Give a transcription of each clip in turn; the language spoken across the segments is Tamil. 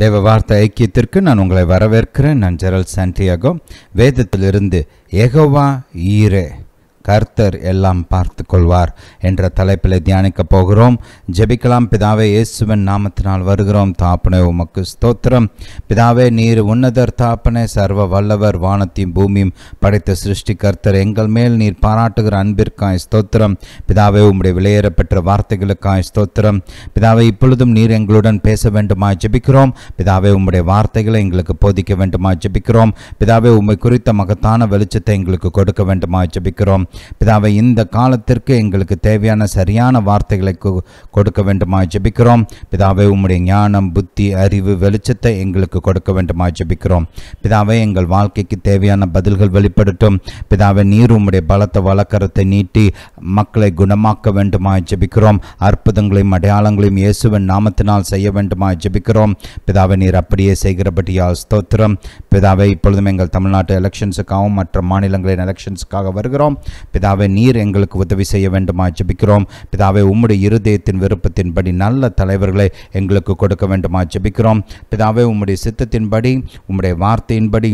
தேவ வார்த்தை ஐக்கியத்திற்கு நான் உங்களை வரவேற்கிறேன் நான் ஜெரல் சாண்டியாகோ வேதத்திலிருந்து எகோவா ஈரே கர்த்தர் எல்லாம் பார்த்து கொள்வார் என்ற தலைப்பில் தியானிக்கப் போகிறோம் ஜெபிக்கலாம் பிதாவே இயேசுவன் நாமத்தினால் வருகிறோம் தாப்பனே உமக்கு ஸ்தோத்திரம் பிதாவே நீர் உன்னதர் தாப்பனே சர்வ வல்லவர் வானத்தையும் பூமியும் படைத்த சிருஷ்டி கர்த்தர் எங்கள் மேல் நீர் பாராட்டுகிற அன்பிற்காய் ஸ்தோத்திரம் பிதாவே உம்முடைய விலையேறப்பெற்ற வார்த்தைகளுக்காய் ஸ்தோத்திரம் பிதாவே இப்பொழுதும் நீர் எங்களுடன் பேச வேண்டுமா ஜெபிக்கிறோம் பிதாவே உம்முடைய வார்த்தைகளை எங்களுக்கு போதிக்க வேண்டுமாய் ஜெபிக்கிறோம் பிதாவே உம்மை குறித்த மகத்தான வெளிச்சத்தை எங்களுக்கு கொடுக்க வேண்டுமாய் ஜெபிக்கிறோம் பிதாவை இந்த காலத்திற்கு எங்களுக்கு தேவையான சரியான வார்த்தைகளை கொடுக்க வேண்டுமாய் ஜபிக்கிறோம் பிதாவை உம்முடைய ஞானம் புத்தி அறிவு வெளிச்சத்தை எங்களுக்கு கொடுக்க வேண்டுமாய் ஜபிக்கிறோம் பிதாவை எங்கள் வாழ்க்கைக்கு தேவையான பதில்கள் வெளிப்படட்டும் பிதாவை நீர் உம்முடைய பலத்த வழக்கரத்தை நீட்டி மக்களை குணமாக்க வேண்டுமாய் ஜபிக்கிறோம் அற்புதங்களையும் அடையாளங்களையும் இயேசுவின் நாமத்தினால் செய்ய வேண்டுமாய் ஜபிக்கிறோம் பிதாவை நீர் அப்படியே செய்கிறபடியால் ஸ்தோத்திரம் பிதாவை இப்பொழுதும் எங்கள் தமிழ்நாட்டு எலெக்ஷன்ஸுக்காகவும் மற்ற மாநிலங்களின் எலெக்ஷன்ஸுக்காக வருகிறோம் பிதாவே நீர் எங்களுக்கு உதவி செய்ய வேண்டுமா ஜபிக்கிறோம் பிதாவே உம்முடைய இருதயத்தின் விருப்பத்தின்படி நல்ல தலைவர்களை எங்களுக்கு கொடுக்க வேண்டுமா ஜபிக்கிறோம் பிதாவே உம்முடைய சித்தத்தின்படி உம்முடைய வார்த்தையின்படி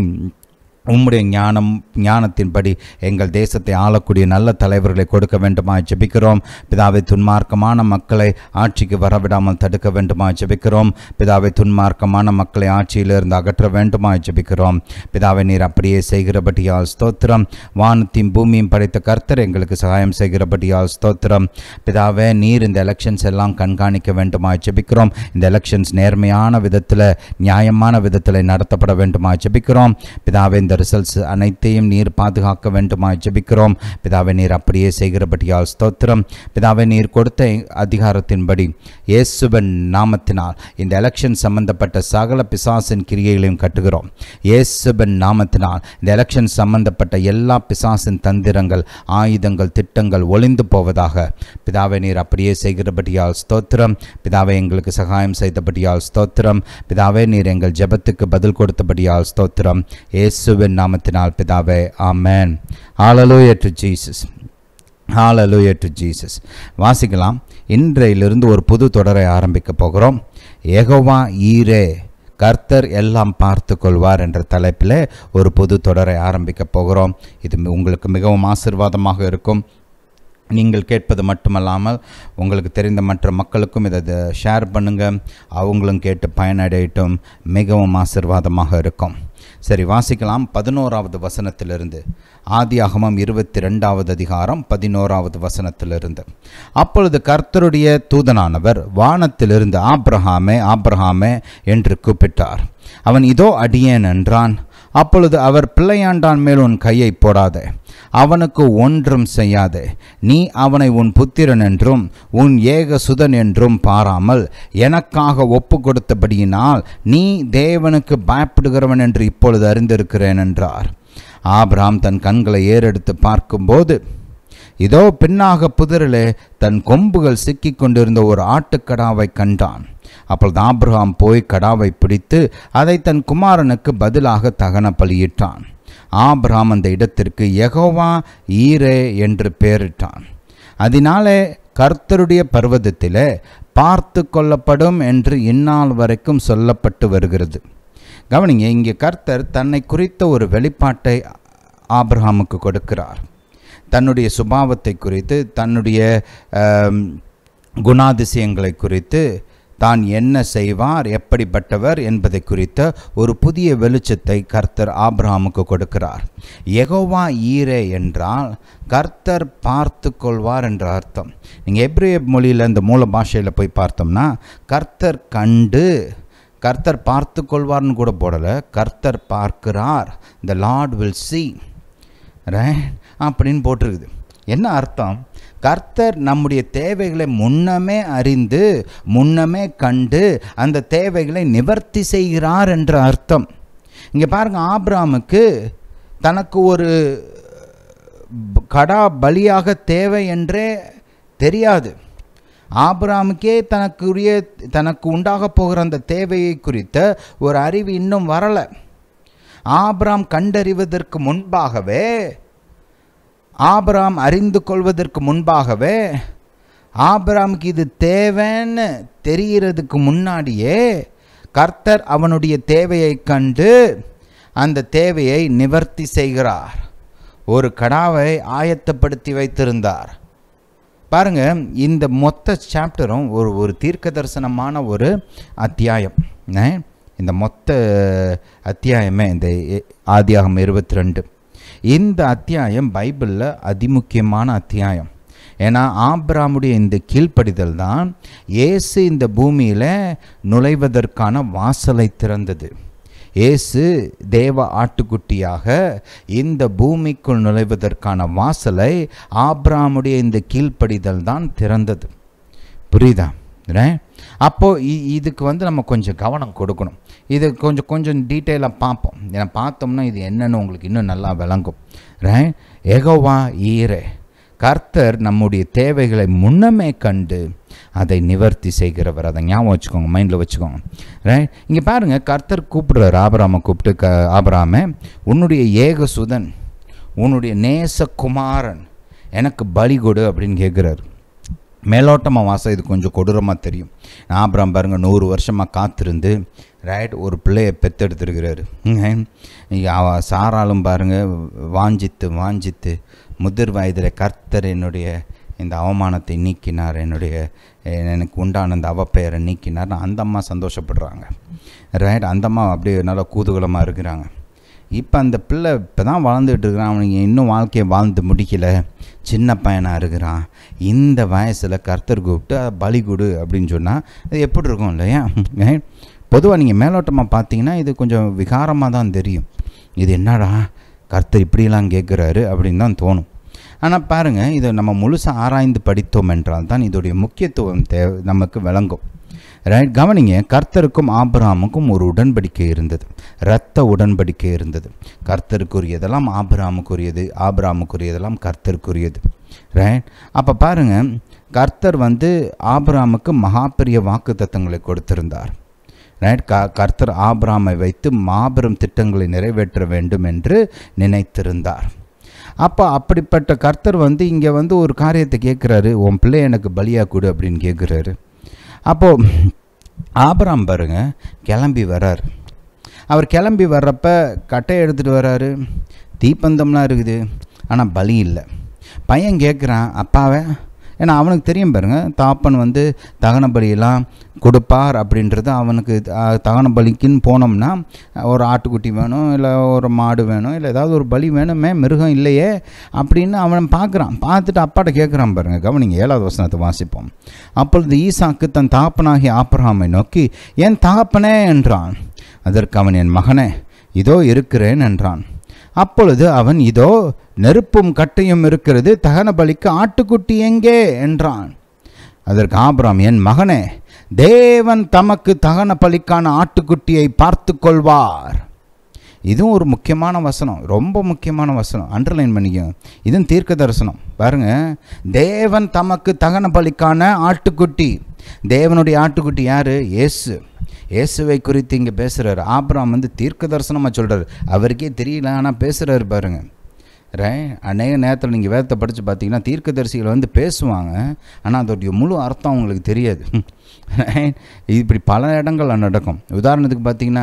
உம்முடைய ஞானம் ஞானத்தின்படி எங்கள் தேசத்தை ஆளக்கூடிய நல்ல தலைவர்களை கொடுக்க வேண்டுமா ஜபிக்கிறோம் பிதாவை துன்மார்க்கமான மக்களை ஆட்சிக்கு வரவிடாமல் தடுக்க வேண்டுமா ஜபிக்கிறோம் பிதாவை துன்மார்க்கமான மக்களை ஆட்சியிலிருந்து அகற்ற வேண்டுமா ஜெபிக்கிறோம் பிதாவை நீர் அப்படியே செய்கிறபடியால் ஸ்தோத்திரம் வானத்தையும் பூமியும் படைத்த கர்த்தர் எங்களுக்கு சகாயம் செய்கிறபடியால் ஸ்தோத்திரம் பிதாவை நீர் இந்த எலெக்ஷன்ஸ் எல்லாம் கண்காணிக்க வேண்டுமா ஜபிக்கிறோம் இந்த எலெக்ஷன்ஸ் நேர்மையான விதத்தில் நியாயமான விதத்தில் நடத்தப்பட வேண்டுமா ஜபிக்கிறோம் பிதாவை இந்த ரிசல்ட்ஸ் அனைத்தையும் நீர் பாதுகாக்க வேண்டுமா ஜபிக்கிறோம் பிதாவை நீர் அப்படியே செய்கிறபடியால் ஸ்தோத்திரம் பிதாவை நீர் கொடுத்த அதிகாரத்தின்படி இயேசுவன் நாமத்தினால் இந்த எலெக்ஷன் சம்பந்தப்பட்ட சகல பிசாசின் கிரியைகளையும் கட்டுகிறோம் இயேசுபன் நாமத்தினால் இந்த எலெக்ஷன் சம்பந்தப்பட்ட எல்லா பிசாசின் தந்திரங்கள் ஆயுதங்கள் திட்டங்கள் ஒளிந்து போவதாக பிதாவை நீர் அப்படியே செய்கிறபடியால் ஸ்தோத்திரம் பிதாவை எங்களுக்கு சகாயம் செய்தபடியால் ஸ்தோத்திரம் பிதாவே நீர் எங்கள் ஜெபத்துக்கு பதில் கொடுத்தபடியால் ஸ்தோத்திரம் இயேசுவின் இயேசுவின் நாமத்தினால் பிதாவே ஆமேன் ஆலலூய டு ஜீசஸ் ஆலலூய டு ஜீசஸ் வாசிக்கலாம் இன்றையிலிருந்து ஒரு புது தொடரை ஆரம்பிக்க போகிறோம் எகோவா ஈரே கர்த்தர் எல்லாம் பார்த்து கொள்வார் என்ற தலைப்பில் ஒரு புது தொடரை ஆரம்பிக்க போகிறோம் இது உங்களுக்கு மிகவும் ஆசிர்வாதமாக இருக்கும் நீங்கள் கேட்பது மட்டுமல்லாமல் உங்களுக்கு தெரிந்த மற்ற மக்களுக்கும் இதை ஷேர் பண்ணுங்கள் அவங்களும் கேட்டு பயனடையட்டும் மிகவும் ஆசிர்வாதமாக இருக்கும் சரி வாசிக்கலாம் பதினோராவது வசனத்திலிருந்து ஆதியாகமம் இருபத்தி ரெண்டாவது அதிகாரம் பதினோராவது வசனத்திலிருந்து அப்பொழுது கர்த்தருடைய தூதனானவர் வானத்திலிருந்து ஆப்ரஹாமே ஆப்ரஹாமே என்று கூப்பிட்டார் அவன் இதோ அடியேன் என்றான் அப்பொழுது அவர் பிள்ளையாண்டான் மேல் உன் கையை போடாதே அவனுக்கு ஒன்றும் செய்யாதே நீ அவனை உன் புத்திரன் என்றும் உன் ஏக சுதன் என்றும் பாராமல் எனக்காக ஒப்பு கொடுத்தபடியினால் நீ தேவனுக்கு பயப்படுகிறவன் என்று இப்பொழுது அறிந்திருக்கிறேன் என்றார் ஆபிராம் தன் கண்களை ஏறெடுத்து பார்க்கும்போது இதோ பின்னாக புதிரிலே தன் கொம்புகள் சிக்கிக் கொண்டிருந்த ஒரு ஆட்டுக்கடாவை கண்டான் அப்பொழுது ஆப்ரஹாம் போய் கடாவை பிடித்து அதை தன் குமாரனுக்கு பதிலாக தகன பலியிட்டான் ஆப்ரஹாம் அந்த இடத்திற்கு எகோவா ஈரே என்று பெயரிட்டான் அதனாலே கர்த்தருடைய பர்வதத்தில் பார்த்து கொள்ளப்படும் என்று இந்நாள் வரைக்கும் சொல்லப்பட்டு வருகிறது கவனிங்க இங்கே கர்த்தர் தன்னை குறித்த ஒரு வெளிப்பாட்டை ஆப்ரஹாமுக்கு கொடுக்கிறார் தன்னுடைய சுபாவத்தை குறித்து தன்னுடைய குணாதிசயங்களை குறித்து தான் என்ன செய்வார் எப்படிப்பட்டவர் என்பதை குறித்த ஒரு புதிய வெளிச்சத்தை கர்த்தர் ஆப்ரஹாமுக்கு கொடுக்கிறார் எகோவா ஈரே என்றால் கர்த்தர் பார்த்து கொள்வார் என்ற அர்த்தம் நீங்கள் எப்ரிய மொழியில் இந்த மூல பாஷையில் போய் பார்த்தோம்னா கர்த்தர் கண்டு கர்த்தர் பார்த்து கொள்வார்னு கூட போடலை கர்த்தர் பார்க்கிறார் த லார்ட் வில் சி அப்படின்னு போட்டிருக்குது என்ன அர்த்தம் கர்த்தர் நம்முடைய தேவைகளை முன்னமே அறிந்து முன்னமே கண்டு அந்த தேவைகளை நிவர்த்தி செய்கிறார் என்ற அர்த்தம் இங்கே பாருங்கள் ஆப்ராமுக்கு தனக்கு ஒரு கடா பலியாக தேவை என்றே தெரியாது ஆபராமுக்கே தனக்குரிய தனக்கு உண்டாக போகிற அந்த தேவையை குறித்த ஒரு அறிவு இன்னும் வரலை ஆபராம் கண்டறிவதற்கு முன்பாகவே ஆபராம் அறிந்து கொள்வதற்கு முன்பாகவே ஆபராமுக்கு இது தேவைன்னு தெரிகிறதுக்கு முன்னாடியே கர்த்தர் அவனுடைய தேவையை கண்டு அந்த தேவையை நிவர்த்தி செய்கிறார் ஒரு கடாவை ஆயத்தப்படுத்தி வைத்திருந்தார் பாருங்க இந்த மொத்த சாப்டரும் ஒரு ஒரு தீர்க்க தரிசனமான ஒரு அத்தியாயம் இந்த மொத்த அத்தியாயமே இந்த ஆதியாகம் இருபத்தி ரெண்டு இந்த அத்தியாயம் பைபிளில் அதிமுக்கியமான அத்தியாயம் ஏன்னா ஆப்ராமுடைய இந்த கீழ்ப்படிதல் தான் ஏசு இந்த பூமியில் நுழைவதற்கான வாசலை திறந்தது ஏசு தேவ ஆட்டுக்குட்டியாக இந்த பூமிக்குள் நுழைவதற்கான வாசலை ஆப்ராமுடைய இந்த கீழ்ப்படிதல் தான் திறந்தது புரியுதா அப்போது இதுக்கு வந்து நம்ம கொஞ்சம் கவனம் கொடுக்கணும் இது கொஞ்சம் கொஞ்சம் டீட்டெயிலாக பார்ப்போம் ஏன்னா பார்த்தோம்னா இது என்னென்னு உங்களுக்கு இன்னும் நல்லா விளங்கும் ரைட் எகோவா ஈரே கர்த்தர் நம்முடைய தேவைகளை முன்னமே கண்டு அதை நிவர்த்தி செய்கிறவர் அதை ஞாபகம் வச்சுக்கோங்க மைண்டில் வச்சுக்கோங்க ரைட் இங்கே பாருங்கள் கர்த்தர் கூப்பிடுறார் ஆபராமை கூப்பிட்டு க ஆபராமே உன்னுடைய ஏக சுதன் உன்னுடைய நேசகுமாரன் எனக்கு பலி கொடு அப்படின்னு கேட்குறாரு மேலோட்டமாக வாசம் இது கொஞ்சம் கொடூரமாக தெரியும் ஆபராம் பாருங்கள் நூறு வருஷமாக காத்திருந்து ரைட் ஒரு பிள்ளையை பெத்தெடுத்துருக்கிறாரு அவ சாராலும் பாருங்கள் வாஞ்சித்து வாஞ்சித்து முதிர் வயதில் கர்த்தர் என்னுடைய இந்த அவமானத்தை நீக்கினார் என்னுடைய எனக்கு உண்டான அந்த அவப்பெயரை நீக்கினார் அந்த அம்மா சந்தோஷப்படுறாங்க ரைட் அந்த அம்மா அப்படியே நல்லா கூதுகலமாக இருக்கிறாங்க இப்போ அந்த பிள்ளை இப்போ தான் வளர்ந்துட்டு இருக்கிறான் அவனுக்கு இன்னும் வாழ்க்கையை வாழ்ந்து முடிக்கல சின்ன பையனாக இருக்கிறான் இந்த வயசில் கர்த்தர் கூப்பிட்டு பலி கொடு அப்படின்னு சொன்னால் அது எப்படி இருக்கும் இல்லையா பொதுவாக நீங்கள் மேலோட்டமாக பார்த்தீங்கன்னா இது கொஞ்சம் விகாரமாக தான் தெரியும் இது என்னடா கர்த்தர் இப்படிலாம் கேட்குறாரு அப்படின்னு தான் தோணும் ஆனால் பாருங்கள் இதை நம்ம முழுசாக ஆராய்ந்து படித்தோம் என்றால் தான் இதோடைய முக்கியத்துவம் தேவை நமக்கு விளங்கும் ரைட் கவனிங்க கர்த்தருக்கும் ஆபிராமுக்கும் ஒரு உடன்படிக்கை இருந்தது இரத்த உடன்படிக்கை இருந்தது கர்த்தருக்குரியதெல்லாம் ஆபிராமுக்குரியது ஆபிராமுக்குரியதெல்லாம் கர்த்தருக்குரியது ரைட் அப்போ பாருங்கள் கர்த்தர் வந்து ஆபிராமுக்கு மகாபெரிய வாக்கு தத்தங்களை கொடுத்திருந்தார் கர்த்தர் ஆபிராமை வைத்து மாபெரும் திட்டங்களை நிறைவேற்ற வேண்டும் என்று நினைத்திருந்தார் அப்போ அப்படிப்பட்ட கர்த்தர் வந்து இங்கே வந்து ஒரு காரியத்தை கேட்குறாரு உன் பிள்ளை எனக்கு பலியாக கொடு அப்படின்னு கேட்குறாரு அப்போது ஆபராம் பாருங்க கிளம்பி வர்றார் அவர் கிளம்பி வர்றப்ப கட்டையை எடுத்துகிட்டு வர்றாரு தீப்பந்தம்லாம் இருக்குது ஆனால் பலி இல்லை பையன் கேட்குறான் அப்பாவை ஏன்னா அவனுக்கு தெரியும் பாருங்கள் தாப்பன் வந்து தகன பலியெல்லாம் கொடுப்பார் அப்படின்றது அவனுக்கு தகன பலிக்குன்னு போனோம்னா ஒரு ஆட்டுக்குட்டி வேணும் இல்லை ஒரு மாடு வேணும் இல்லை ஏதாவது ஒரு பலி வேணுமே மிருகம் இல்லையே அப்படின்னு அவன் பார்க்குறான் பார்த்துட்டு அப்பாட்ட கேட்குறான் பாருங்கள் கவனிங்க ஏழாவது வசனத்தை வாசிப்போம் அப்பொழுது ஈசாக்கு தன் தாப்பனாகி ஆப்ரஹாமை நோக்கி என் தாப்பனே என்றான் அதற்கு அவன் என் மகனே இதோ இருக்கிறேன் என்றான் அப்பொழுது அவன் இதோ நெருப்பும் கட்டையும் இருக்கிறது தகன பலிக்கு ஆட்டுக்குட்டி எங்கே என்றான் அதற்கு ஆபராம் என் மகனே தேவன் தமக்கு தகன பலிக்கான ஆட்டுக்குட்டியை பார்த்து கொள்வார் இதுவும் ஒரு முக்கியமான வசனம் ரொம்ப முக்கியமான வசனம் அண்டர்லைன் பண்ணிக்கோங்க இதுவும் தீர்க்க தரிசனம் பாருங்கள் தேவன் தமக்கு தகன பலிக்கான ஆட்டுக்குட்டி தேவனுடைய ஆட்டுக்குட்டி யார் ஏசு இயேசுவை குறித்து இங்கே பேசுகிறாரு ஆப்ராம் வந்து தீர்க்க தரிசனமாக சொல்கிறார் அவருக்கே தெரியல ஆனால் பேசுகிறாரு பாருங்கள் அநேக நேரத்தில் நீங்கள் வேதத்தை படித்து பார்த்தீங்கன்னா தீர்க்கதரிசிகளை வந்து பேசுவாங்க ஆனால் அதோடைய முழு அர்த்தம் அவங்களுக்கு தெரியாது இப்படி பல இடங்கள் நடக்கும் உதாரணத்துக்கு பார்த்தீங்கன்னா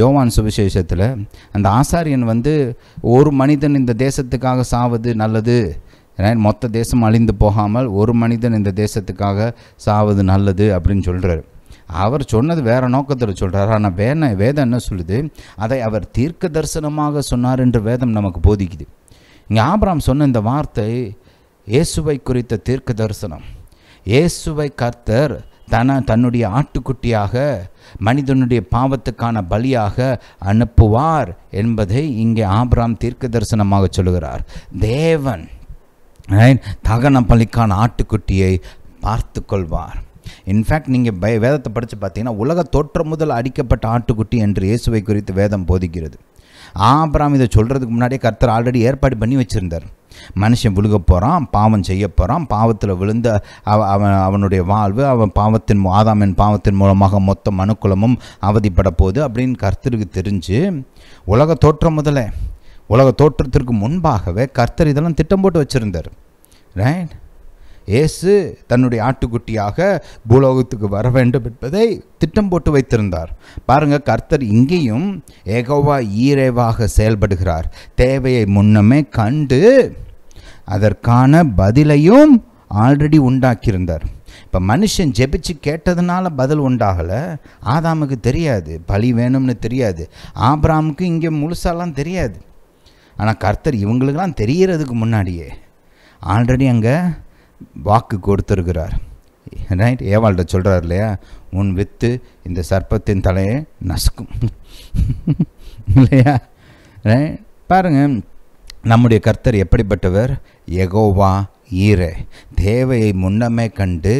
யோவான் சுவிசேஷத்தில் அந்த ஆசாரியன் வந்து ஒரு மனிதன் இந்த தேசத்துக்காக சாவது நல்லது மொத்த தேசம் அழிந்து போகாமல் ஒரு மனிதன் இந்த தேசத்துக்காக சாவது நல்லது அப்படின்னு சொல்கிறார் அவர் சொன்னது வேறு நோக்கத்தில் சொல்கிறார் ஆனால் வேண வேதம் என்ன சொல்லுது அதை அவர் தீர்க்க தரிசனமாக சொன்னார் என்று வேதம் நமக்கு போதிக்குது இங்கே ஆபராம் சொன்ன இந்த வார்த்தை இயேசுவை குறித்த தீர்க்க தரிசனம் இயேசுவை கர்த்தர் தன தன்னுடைய ஆட்டுக்குட்டியாக மனிதனுடைய பாவத்துக்கான பலியாக அனுப்புவார் என்பதை இங்கே ஆபராம் தீர்க்க தரிசனமாக சொல்கிறார் தேவன் தகன பலிக்கான ஆட்டுக்குட்டியை பார்த்து கொள்வார் இன்ஃபேக்ட் நீங்கள் வேதத்தை படித்து பார்த்தீங்கன்னா உலக தோற்றம் முதல் அடிக்கப்பட்ட ஆட்டுக்குட்டி என்று இயேசுவை குறித்து வேதம் போதிக்கிறது ஆபராம் இதை சொல்கிறதுக்கு முன்னாடியே கர்த்தர் ஆல்ரெடி ஏற்பாடு பண்ணி வச்சுருந்தார் மனுஷன் விழுக போகிறான் பாவம் செய்ய போகிறான் பாவத்தில் விழுந்த அவன் அவனுடைய வாழ்வு அவன் பாவத்தின் ஆதாமின் பாவத்தின் மூலமாக மொத்த மனுக்குலமும் அவதிப்பட போகுது அப்படின்னு கர்த்தருக்கு தெரிஞ்சு உலக தோற்றம் முதலே உலக தோற்றத்திற்கு முன்பாகவே கர்த்தர் இதெல்லாம் திட்டம் போட்டு வச்சுருந்தார் ரைட் இயேசு தன்னுடைய ஆட்டுக்குட்டியாக பூலோகத்துக்கு வர வேண்டும் என்பதை திட்டம் போட்டு வைத்திருந்தார் பாருங்க கர்த்தர் இங்கேயும் ஏகோவா ஈரேவாக செயல்படுகிறார் தேவையை முன்னமே கண்டு அதற்கான பதிலையும் ஆல்ரெடி உண்டாக்கியிருந்தார் இப்போ மனுஷன் ஜெபிச்சு கேட்டதுனால பதில் உண்டாகலை ஆதாமுக்கு தெரியாது பலி வேணும்னு தெரியாது ஆப்ராமுக்கு இங்கே முழுசாலாம் தெரியாது ஆனால் கர்த்தர் இவங்களுக்கெல்லாம் தெரிகிறதுக்கு முன்னாடியே ஆல்ரெடி அங்கே வாக்கு கொடுத்துருக்கிறார் ரைட் ஏவாள்கிட்ட சொல்கிறார் இல்லையா உன் வித்து இந்த சர்ப்பத்தின் தலையை நசுக்கும் இல்லையா பாருங்க பாருங்கள் நம்முடைய கர்த்தர் எப்படிப்பட்டவர் எகோவா ஈரே தேவையை முன்னமே கண்டு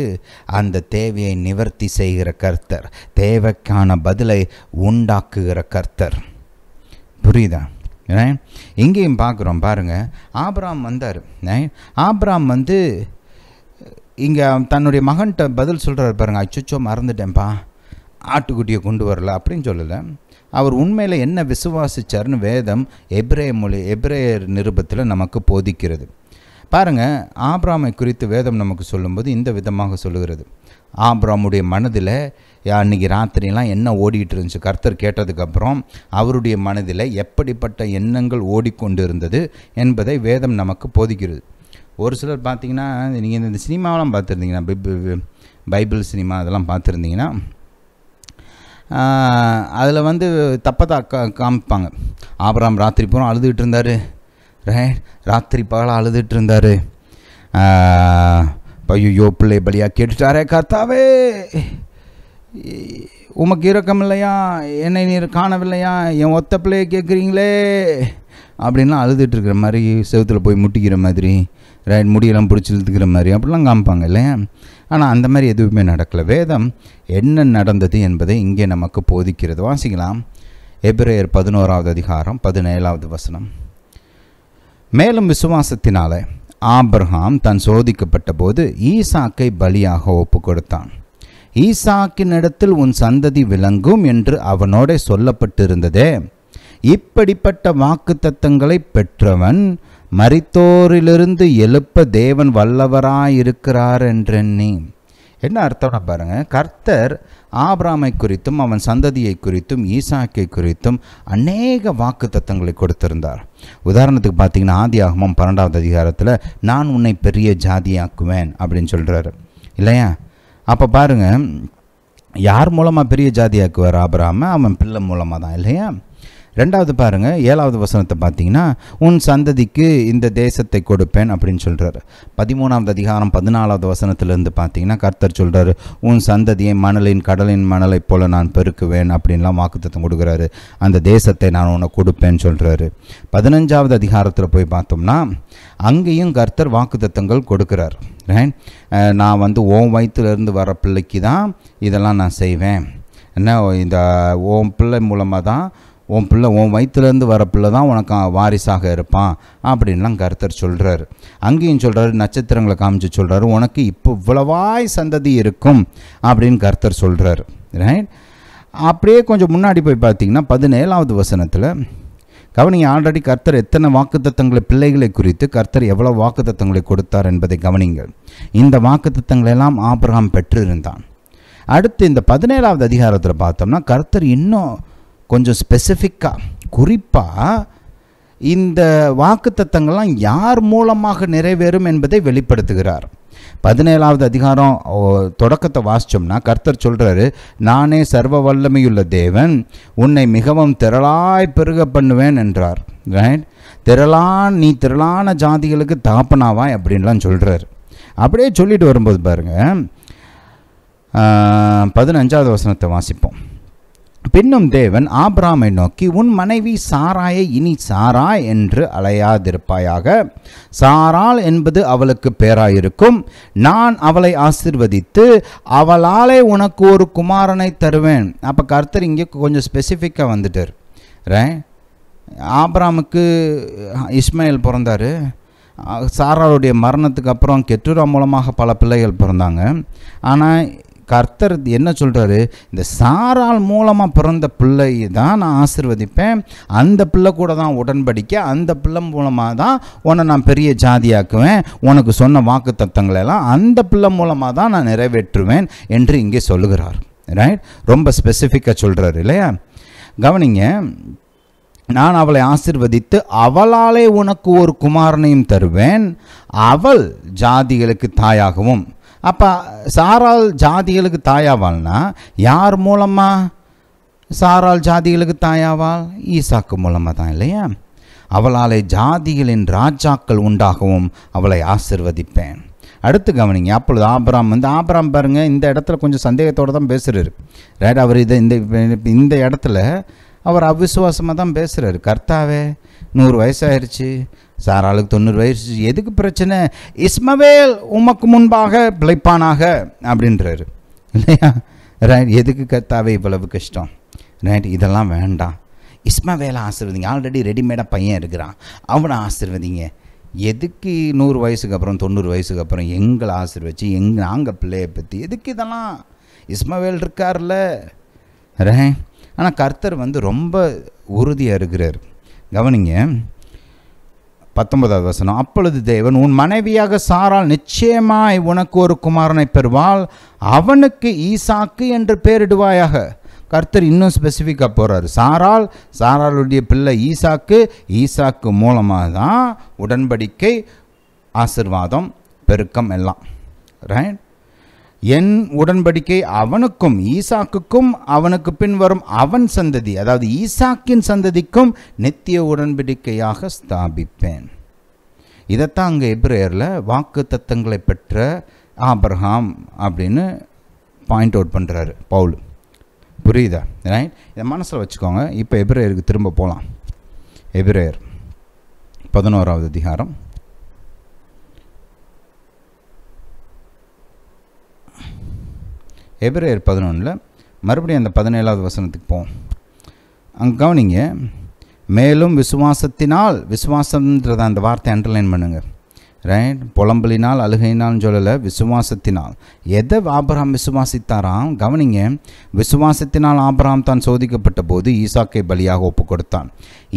அந்த தேவையை நிவர்த்தி செய்கிற கர்த்தர் தேவைக்கான பதிலை உண்டாக்குகிற கர்த்தர் புரியுதா இங்கேயும் பார்க்குறோம் பாருங்கள் ஆப்ராம் வந்தார் ஆப்ராம் வந்து இங்கே தன்னுடைய மகன்கிட்ட பதில் சொல்கிறார் பாருங்க அச்சுச்சோ மறந்துட்டேன்ப்பா ஆட்டுக்குட்டியை கொண்டு வரல அப்படின்னு சொல்லலை அவர் உண்மையில் என்ன விசுவாசிச்சார்னு வேதம் எப்ரே மொழி எப்ரேயர் நிருபத்தில் நமக்கு போதிக்கிறது பாருங்கள் ஆப்ராமை குறித்து வேதம் நமக்கு சொல்லும்போது இந்த விதமாக சொல்லுகிறது ஆப்ராமுடைய மனதில் அன்றைக்கி ராத்திரிலாம் என்ன ஓடிக்கிட்டு இருந்துச்சு கர்த்தர் கேட்டதுக்கப்புறம் அவருடைய மனதில் எப்படிப்பட்ட எண்ணங்கள் ஓடிக்கொண்டு இருந்தது என்பதை வேதம் நமக்கு போதிக்கிறது ஒரு சிலர் பார்த்தீங்கன்னா நீங்கள் இந்த சினிமாவெலாம் பார்த்துருந்தீங்கன்னா பைபிள் பைபிள் சினிமா அதெல்லாம் பார்த்துருந்தீங்கன்னா அதில் வந்து தப்பத்தான் காமிப்பாங்க ஆபராம் ராத்திரி பூரா அழுதுகிட்டு இருந்தார் ராத்திரி பகலாக அழுதுகிட்டு இருந்தார் ஐயோ பிள்ளை பலியாக கேட்டுட்டாரே கர்த்தாவே உமக்கு இரக்கம் இல்லையா என்னை நீர் காணவில்லையா என் ஒத்த பிள்ளையை கேட்குறீங்களே அப்படின்லாம் அழுதுகிட்டு இருக்கிற மாதிரி செவத்தில் போய் முட்டிக்கிற மாதிரி ரைட் முடியெல்லாம் பிடிச்சி மாதிரி அப்படிலாம் காமிப்பாங்க இல்லையா ஆனால் அந்த மாதிரி எதுவுமே நடக்கலை வேதம் என்ன நடந்தது என்பதை இங்கே நமக்கு போதிக்கிறது வாசிக்கலாம் எப்ரேயர் பதினோராவது அதிகாரம் பதினேழாவது வசனம் மேலும் விசுவாசத்தினால ஆப்ரஹாம் தான் சோதிக்கப்பட்ட போது ஈசாக்கை பலியாக ஒப்பு கொடுத்தான் இடத்தில் உன் சந்ததி விளங்கும் என்று அவனோட சொல்லப்பட்டிருந்ததே இப்படிப்பட்ட வாக்கு தத்தங்களை பெற்றவன் மறித்தோரிலிருந்து எழுப்ப தேவன் வல்லவராயிருக்கிறார் என்றெண்ணி என்ன அர்த்தம்னா பாருங்கள் கர்த்தர் ஆபிராமை குறித்தும் அவன் சந்ததியை குறித்தும் ஈசாக்கை குறித்தும் அநேக வாக்கு தத்தங்களை கொடுத்திருந்தார் உதாரணத்துக்கு பார்த்தீங்கன்னா ஆதி ஆகமம் பன்னெண்டாவது அதிகாரத்தில் நான் உன்னை பெரிய ஜாதியாக்குவேன் அப்படின்னு சொல்கிறாரு இல்லையா அப்போ பாருங்கள் யார் மூலமாக பெரிய ஜாதியாக்குவார் ஆபிராம அவன் பிள்ளை மூலமாக தான் இல்லையா ரெண்டாவது பாருங்கள் ஏழாவது வசனத்தை பார்த்தீங்கன்னா உன் சந்ததிக்கு இந்த தேசத்தை கொடுப்பேன் அப்படின்னு சொல்கிறாரு பதிமூணாவது அதிகாரம் பதினாலாவது வசனத்திலேருந்து பார்த்தீங்கன்னா கர்த்தர் சொல்கிறாரு உன் சந்ததியை மணலின் கடலின் மணலை போல நான் பெருக்குவேன் அப்படின்லாம் வாக்குத்தத்தம் கொடுக்குறாரு அந்த தேசத்தை நான் உனக்கு கொடுப்பேன்னு சொல்கிறாரு பதினஞ்சாவது அதிகாரத்தில் போய் பார்த்தோம்னா அங்கேயும் கர்த்தர் வாக்குத்தத்தங்கள் கொடுக்குறார் நான் வந்து ஓம் வயிற்றுலேருந்து வர பிள்ளைக்கு தான் இதெல்லாம் நான் செய்வேன் என்ன இந்த ஓம் பிள்ளை மூலமாக தான் உன் பிள்ளை உன் வயிற்றுலேருந்து வர பிள்ளை தான் உனக்கு வாரிசாக இருப்பான் அப்படின்லாம் கருத்தர் சொல்கிறார் அங்கேயும் சொல்கிறாரு நட்சத்திரங்களை காமிச்சு சொல்கிறாரு உனக்கு இப்போ இவ்வளவாய் சந்ததி இருக்கும் அப்படின்னு கருத்தர் சொல்கிறார் ரைட் அப்படியே கொஞ்சம் முன்னாடி போய் பார்த்தீங்கன்னா பதினேழாவது வசனத்தில் கவனிங்க ஆல்ரெடி கர்த்தர் எத்தனை வாக்குத்தத்தங்களை பிள்ளைகளை குறித்து கர்த்தர் எவ்வளோ வாக்குத்தத்தங்களை கொடுத்தார் என்பதை கவனிங்கள் இந்த எல்லாம் ஆபிரகாம் பெற்றிருந்தான் அடுத்து இந்த பதினேழாவது அதிகாரத்தில் பார்த்தோம்னா கர்த்தர் இன்னும் கொஞ்சம் ஸ்பெசிஃபிக்காக குறிப்பாக இந்த வாக்குத்தத்தங்கள்லாம் யார் மூலமாக நிறைவேறும் என்பதை வெளிப்படுத்துகிறார் பதினேழாவது அதிகாரம் தொடக்கத்தை வாசித்தோம்னா கர்த்தர் சொல்கிறாரு நானே சர்வ வல்லமையுள்ள தேவன் உன்னை மிகவும் திரளாய் பெருக பண்ணுவேன் என்றார் ரைட் திரளான் நீ திரளான ஜாதிகளுக்கு தாப்பனாவாய் அப்படின்லாம் சொல்கிறார் அப்படியே சொல்லிட்டு வரும்போது பாருங்கள் பதினஞ்சாவது வசனத்தை வாசிப்போம் பின்னும் தேவன் ஆபிராமை நோக்கி உன் மனைவி சாராயை இனி சாரா என்று அலையாதிருப்பாயாக சாராள் என்பது அவளுக்கு பேராயிருக்கும் நான் அவளை ஆசிர்வதித்து அவளாலே உனக்கு ஒரு குமாரனை தருவேன் அப்போ கர்த்தர் இங்கே கொஞ்சம் ஸ்பெசிஃபிக்காக வந்துட்டார் ரே ஆபிராமுக்கு இஸ்மாயில் பிறந்தார் சாராளுடைய மரணத்துக்கு அப்புறம் கெட்டுரா மூலமாக பல பிள்ளைகள் பிறந்தாங்க ஆனால் கர்த்தர் என்ன சொல்கிறாரு இந்த சாரால் மூலமாக பிறந்த பிள்ளை தான் நான் ஆசிர்வதிப்பேன் அந்த பிள்ளை கூட தான் உடன்படிக்க அந்த பிள்ளை மூலமாக தான் உன்னை நான் பெரிய ஜாதியாக்குவேன் உனக்கு சொன்ன வாக்கு தத்தங்களெல்லாம் அந்த பிள்ளை மூலமாக தான் நான் நிறைவேற்றுவேன் என்று இங்கே சொல்லுகிறார் ரைட் ரொம்ப ஸ்பெசிஃபிக்காக சொல்கிறாரு இல்லையா கவனிங்க நான் அவளை ஆசிர்வதித்து அவளாலே உனக்கு ஒரு குமாரனையும் தருவேன் அவள் ஜாதிகளுக்கு தாயாகவும் அப்போ சாரால் ஜாதிகளுக்கு தாயாவாள்னா யார் மூலமாக சாரால் ஜாதிகளுக்கு தாயாவாள் ஈசாக்கு மூலமாக தான் இல்லையா அவளாலே ஜாதிகளின் ராஜாக்கள் உண்டாகவும் அவளை ஆசிர்வதிப்பேன் அடுத்து கவனிங்க அப்பொழுது ஆபராம் வந்து ஆபராம் பாருங்கள் இந்த இடத்துல கொஞ்சம் சந்தேகத்தோடு தான் பேசுகிறாரு ரைட் அவர் இதை இந்த இந்த இடத்துல அவர் அவிசுவாசமாக தான் பேசுகிறாரு கர்த்தாவே நூறு வயசாயிருச்சு சாராளுக்கு தொண்ணூறு வயசு எதுக்கு பிரச்சனை இஸ்மவேல் உமக்கு முன்பாக பிழைப்பானாக அப்படின்றாரு இல்லையா ரைட் எதுக்கு கத்தாவே இவ்வளவு கஷ்டம் ரைட் இதெல்லாம் வேண்டாம் இஸ்மவேலை ஆசிர்வதிங்க ஆல்ரெடி ரெடிமேடாக பையன் இருக்கிறான் அவனை ஆசிர்வதிங்க எதுக்கு நூறு வயசுக்கு அப்புறம் தொண்ணூறு வயசுக்கு அப்புறம் எங்களை ஆசிர்வச்சு எங் நாங்கள் பிள்ளையை பற்றி எதுக்கு இதெல்லாம் இஸ்மவேல் இருக்கார்ல ரே ஆனால் கர்த்தர் வந்து ரொம்ப உறுதியாக இருக்கிறார் கவனிங்க பத்தொன்பதாவது வசனம் அப்பொழுது தேவன் உன் மனைவியாக சாரால் நிச்சயமாய் உனக்கு ஒரு குமாரனை பெறுவாள் அவனுக்கு ஈசாக்கு என்று பெயரிடுவாயாக கர்த்தர் இன்னும் ஸ்பெசிஃபிக்காக போகிறார் சாரால் சாராளுடைய பிள்ளை ஈசாக்கு ஈசாக்கு மூலமாக தான் உடன்படிக்கை ஆசிர்வாதம் பெருக்கம் எல்லாம் ரைட் என் உடன்படிக்கை அவனுக்கும் ஈசாக்குக்கும் அவனுக்கு பின் வரும் அவன் சந்ததி அதாவது ஈசாக்கின் சந்ததிக்கும் நித்திய உடன்படிக்கையாக ஸ்தாபிப்பேன் இதைத்தான் அங்கே எப்ரேயரில் வாக்கு தத்தங்களை பெற்ற ஆபர்ஹாம் அப்படின்னு பாயிண்ட் அவுட் பண்ணுறாரு பவுல் புரியுதா ரைட் இதை மனசில் வச்சுக்கோங்க இப்போ எப்ரேயருக்கு திரும்ப போகலாம் எப்ரேயர் பதினோராவது அதிகாரம் எபிரேயர் பதினொன்றில் மறுபடியும் அந்த பதினேழாவது வசனத்துக்கு போவோம் அங்கே கவனிங்க மேலும் விசுவாசத்தினால் விசுவாசம்ன்றத அந்த வார்த்தை அண்டர்லைன் பண்ணுங்கள் ரைட் புலம்பலினால் அழுகையினால் சொல்லலை விசுவாசத்தினால் எதை ஆபராம் விசுவாசித்தாராம் கவனிங்க விசுவாசத்தினால் ஆபராம் தான் சோதிக்கப்பட்ட போது ஈசாக்கை பலியாக ஒப்பு கொடுத்தான்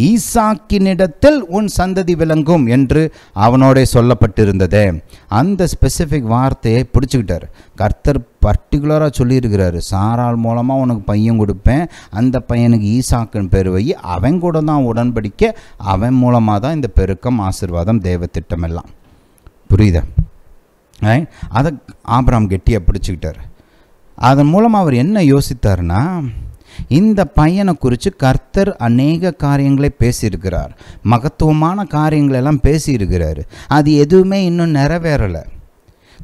ஈசாக்கினிடத்தில் உன் சந்ததி விளங்கும் என்று அவனோட சொல்லப்பட்டிருந்ததே அந்த ஸ்பெசிஃபிக் வார்த்தையை பிடிச்சிக்கிட்டார் கர்த்தர் பர்டிகுலராக சொல்லியிருக்கிறாரு சாரால் மூலமாக உனக்கு பையன் கொடுப்பேன் அந்த பையனுக்கு ஈசாக்குன்னு பேர் வை அவன் கூட தான் உடன்படிக்க அவன் மூலமாக தான் இந்த பெருக்கம் ஆசிர்வாதம் தேவ திட்டமெல்லாம் புரியுதா அதை ஆபராம் கெட்டியாக பிடிச்சிக்கிட்டார் அதன் மூலமாக அவர் என்ன யோசித்தார்னா இந்த பையனை குறித்து கர்த்தர் அநேக காரியங்களை பேசியிருக்கிறார் மகத்துவமான காரியங்களெல்லாம் பேசியிருக்கிறார் அது எதுவுமே இன்னும் நிறைவேறலை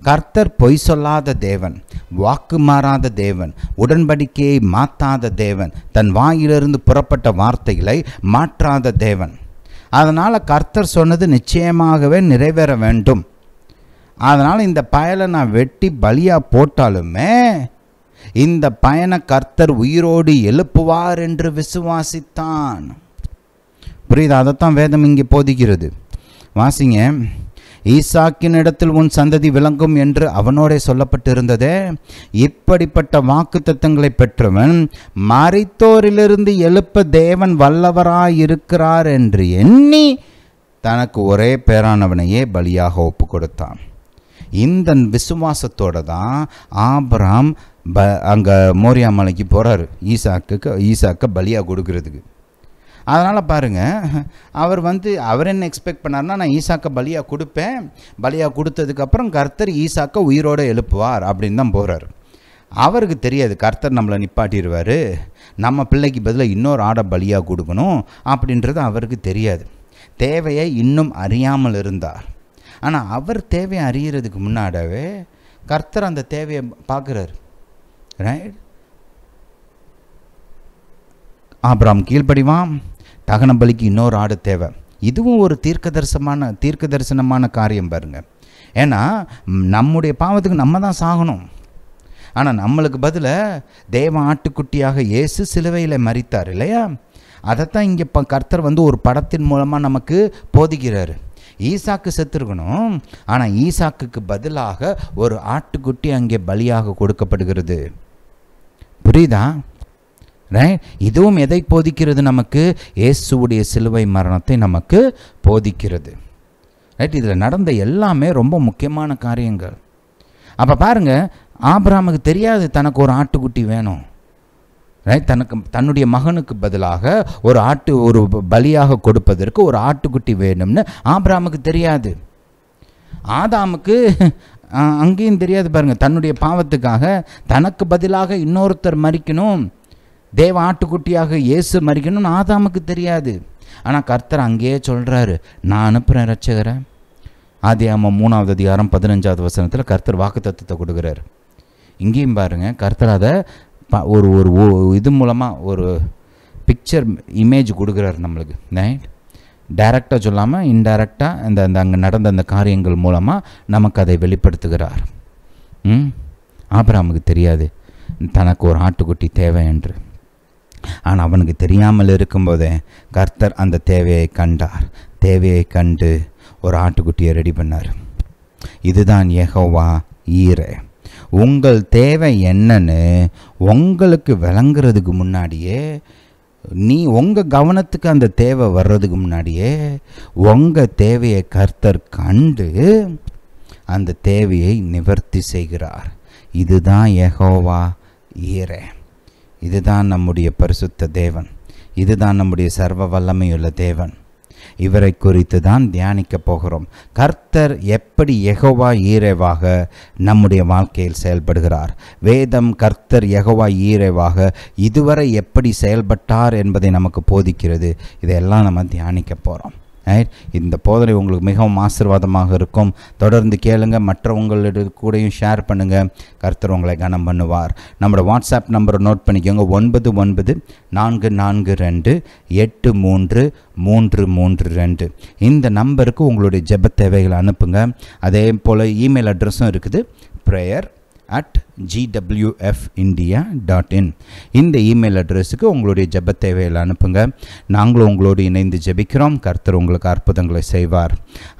கர்த்தர் பொய் சொல்லாத தேவன் வாக்கு மாறாத தேவன் உடன்படிக்கையை மாற்றாத தேவன் தன் வாயிலிருந்து புறப்பட்ட வார்த்தைகளை மாற்றாத தேவன் அதனால் கர்த்தர் சொன்னது நிச்சயமாகவே நிறைவேற வேண்டும் அதனால் இந்த பயலை நான் வெட்டி பலியாக போட்டாலுமே இந்த பயனை கர்த்தர் உயிரோடு எழுப்புவார் என்று விசுவாசித்தான் புரியுது அதைத்தான் வேதம் இங்கே போதிக்கிறது வாசிங்க ஈசாக்கின் இடத்தில் உன் சந்ததி விளங்கும் என்று அவனோடே சொல்லப்பட்டிருந்ததே இப்படிப்பட்ட வாக்கு தத்துவங்களை பெற்றவன் மறைத்தோரிலிருந்து எழுப்ப தேவன் வல்லவராயிருக்கிறார் என்று எண்ணி தனக்கு ஒரே பேரானவனையே பலியாக ஒப்பு கொடுத்தான் இந்த விசுவாசத்தோடு தான் ஆபராம் ப அங்கே மோரியா மலைக்கு போகிறார் ஈசாக்கு ஈசாக்கை பலியாக கொடுக்கறதுக்கு அதனால் பாருங்கள் அவர் வந்து அவர் என்ன எக்ஸ்பெக்ட் பண்ணார்னா நான் ஈசாக்கை பலியாக கொடுப்பேன் பலியாக கொடுத்ததுக்கப்புறம் கர்த்தர் ஈசாக்கை உயிரோடு எழுப்புவார் அப்படின்னு தான் போகிறார் அவருக்கு தெரியாது கர்த்தர் நம்மளை நிப்பாட்டிடுவார் நம்ம பிள்ளைக்கு பதிலாக இன்னொரு ஆடை பலியாக கொடுக்கணும் அப்படின்றது அவருக்கு தெரியாது தேவையை இன்னும் அறியாமல் இருந்தார் ஆனால் அவர் தேவையை அறியறதுக்கு முன்னாடவே கர்த்தர் அந்த தேவையை பார்க்குறார் ரைட் ஆப்ராம் கீழ்ப்படிவான் தகன பலிக்கு இன்னொரு ஆடு தேவை இதுவும் ஒரு தீர்க்க தரிசனமான தீர்க்க தரிசனமான காரியம் பாருங்கள் ஏன்னா நம்முடைய பாவத்துக்கு நம்ம தான் சாகணும் ஆனால் நம்மளுக்கு பதில தேவ ஆட்டுக்குட்டியாக இயேசு சிலுவையில் மறித்தார் இல்லையா அதைத்தான் இங்கே இப்போ கர்த்தர் வந்து ஒரு படத்தின் மூலமாக நமக்கு போதிக்கிறார் ஈசாக்கு செத்துருக்கணும் ஆனால் ஈசாக்குக்கு பதிலாக ஒரு ஆட்டுக்குட்டி அங்கே பலியாக கொடுக்கப்படுகிறது புரியுதா ரைட் இதுவும் எதை போதிக்கிறது நமக்கு இயேசுவுடைய சிலுவை மரணத்தை நமக்கு போதிக்கிறது ரைட் இதில் நடந்த எல்லாமே ரொம்ப முக்கியமான காரியங்கள் அப்போ பாருங்கள் ஆபிராமுக்கு தெரியாது தனக்கு ஒரு ஆட்டுக்குட்டி வேணும் தனக்கு தன்னுடைய மகனுக்கு பதிலாக ஒரு ஆட்டு ஒரு பலியாக கொடுப்பதற்கு ஒரு ஆட்டுக்குட்டி வேணும்னு ஆபிராமுக்கு தெரியாது ஆதாமுக்கு அங்கேயும் தெரியாது பாருங்கள் தன்னுடைய பாவத்துக்காக தனக்கு பதிலாக இன்னொருத்தர் மறிக்கணும் தேவ ஆட்டுக்குட்டியாக இயேசு மறிக்கணும்னு ஆதாமுக்கு தெரியாது ஆனால் கர்த்தர் அங்கேயே சொல்கிறாரு நான் அனுப்புகிறேன் ரச்சகரை ஆதி மூணாவது அதிகாரம் பதினஞ்சாவது வசனத்தில் கர்த்தர் வாக்கு தத்துவத்தை கொடுக்குறாரு இங்கேயும் பாருங்கள் கர்த்தர் அதை ஒரு ஒரு இது மூலமாக ஒரு பிக்சர் இமேஜ் கொடுக்குறாரு நம்மளுக்கு ரைட் டைரக்டாக சொல்லாமல் இன்டைரக்டாக இந்த அந்த அங்கே நடந்த அந்த காரியங்கள் மூலமாக நமக்கு அதை வெளிப்படுத்துகிறார் ம் ஆபராமுக்கு தெரியாது தனக்கு ஒரு ஆட்டுக்குட்டி தேவை என்று ஆனால் அவனுக்கு தெரியாமல் இருக்கும்போதே கர்த்தர் அந்த தேவையை கண்டார் தேவையை கண்டு ஒரு ஆட்டுக்குட்டியை ரெடி பண்ணார் இதுதான் ஏகோவா ஈரே உங்கள் தேவை என்னன்னு உங்களுக்கு விளங்குறதுக்கு முன்னாடியே நீ உங்கள் கவனத்துக்கு அந்த தேவை வர்றதுக்கு முன்னாடியே உங்கள் தேவையை கர்த்தர் கண்டு அந்த தேவையை நிவர்த்தி செய்கிறார் இதுதான் எகோவா ஈரே இதுதான் நம்முடைய பரிசுத்த தேவன் இதுதான் நம்முடைய சர்வ வல்லமையுள்ள தேவன் இவரை குறித்து தான் தியானிக்கப் போகிறோம் கர்த்தர் எப்படி எகோவா ஈரேவாக நம்முடைய வாழ்க்கையில் செயல்படுகிறார் வேதம் கர்த்தர் எகோவா ஈரேவாக இதுவரை எப்படி செயல்பட்டார் என்பதை நமக்கு போதிக்கிறது இதையெல்லாம் நம்ம தியானிக்க போகிறோம் இந்த போதனை உங்களுக்கு மிகவும் ஆசிர்வாதமாக இருக்கும் தொடர்ந்து கேளுங்க மற்றவங்களோட கூடயும் ஷேர் பண்ணுங்கள் கர்த்தர் உங்களை கனம் பண்ணுவார் நம்மளோட வாட்ஸ்அப் நம்பரை நோட் பண்ணிக்கோங்க ஒன்பது ஒன்பது நான்கு நான்கு ரெண்டு எட்டு மூன்று மூன்று மூன்று ரெண்டு இந்த நம்பருக்கு உங்களுடைய ஜெப தேவைகளை அனுப்புங்க அதே போல் இமெயில் அட்ரஸும் இருக்குது prayer at India dot in இந்த இமெயில் அட்ரஸுக்கு உங்களுடைய ஜப தேவையில் அனுப்புங்க நாங்களும் உங்களோடு இணைந்து ஜபிக்கிறோம் கர்த்தர் உங்களுக்கு அற்புதங்களை செய்வார்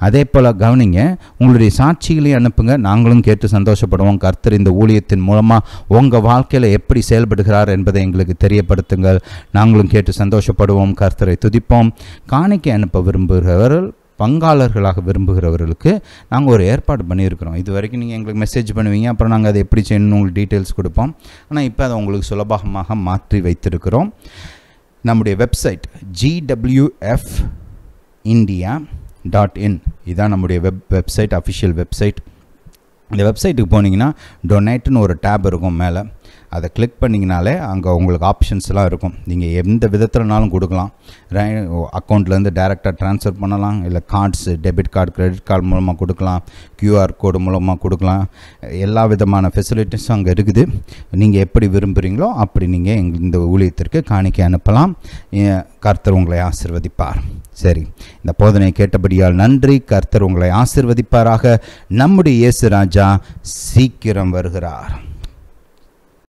அதே போல் கவனிங்க உங்களுடைய சாட்சிகளையும் அனுப்புங்க நாங்களும் கேட்டு சந்தோஷப்படுவோம் கர்த்தர் இந்த ஊழியத்தின் மூலமாக உங்கள் வாழ்க்கையில் எப்படி செயல்படுகிறார் என்பதை எங்களுக்கு தெரியப்படுத்துங்கள் நாங்களும் கேட்டு சந்தோஷப்படுவோம் கர்த்தரை துதிப்போம் காணிக்கை அனுப்ப விரும்புகிறவர்கள் பங்காளர்களாக விரும்புகிறவர்களுக்கு நாங்கள் ஒரு ஏற்பாடு பண்ணியிருக்கிறோம் இது வரைக்கும் நீங்கள் எங்களுக்கு மெசேஜ் பண்ணுவீங்க அப்புறம் நாங்கள் அதை எப்படி செய்யணும்னு உங்களுக்கு டீட்டெயில்ஸ் கொடுப்போம் ஆனால் இப்போ அதை உங்களுக்கு சுலபமாக மாற்றி வைத்திருக்கிறோம் நம்முடைய website GWF India dot in இதான் நம்முடைய வெப் வெப்சைட் அஃபிஷியல் வெப்சைட் இந்த வெப்சைட்டுக்கு போனீங்கன்னா டொனேட்டுன்னு ஒரு டேப் இருக்கும் மேலே அதை கிளிக் பண்ணிங்கனாலே அங்கே உங்களுக்கு ஆப்ஷன்ஸ்லாம் இருக்கும் நீங்கள் எந்த விதத்தில்னாலும் கொடுக்கலாம் அக்கௌண்ட்லேருந்து டேரெக்டாக ட்ரான்ஸ்ஃபர் பண்ணலாம் இல்லை cards debit card credit card மூலமாக கொடுக்கலாம் க்யூஆர் கோடு மூலமாக கொடுக்கலாம் எல்லா விதமான ஃபெசிலிட்டிஸும் அங்கே இருக்குது நீங்கள் எப்படி விரும்புகிறீங்களோ அப்படி நீங்கள் எங்கள் இந்த ஊழியத்திற்கு காணிக்கை அனுப்பலாம் கர்த்தர் உங்களை ஆசிர்வதிப்பார் சரி இந்த போதனை கேட்டபடியால் நன்றி கர்த்தர் உங்களை ஆசிர்வதிப்பாராக நம்முடைய இயேசு ராஜா சீக்கிரம் வருகிறார்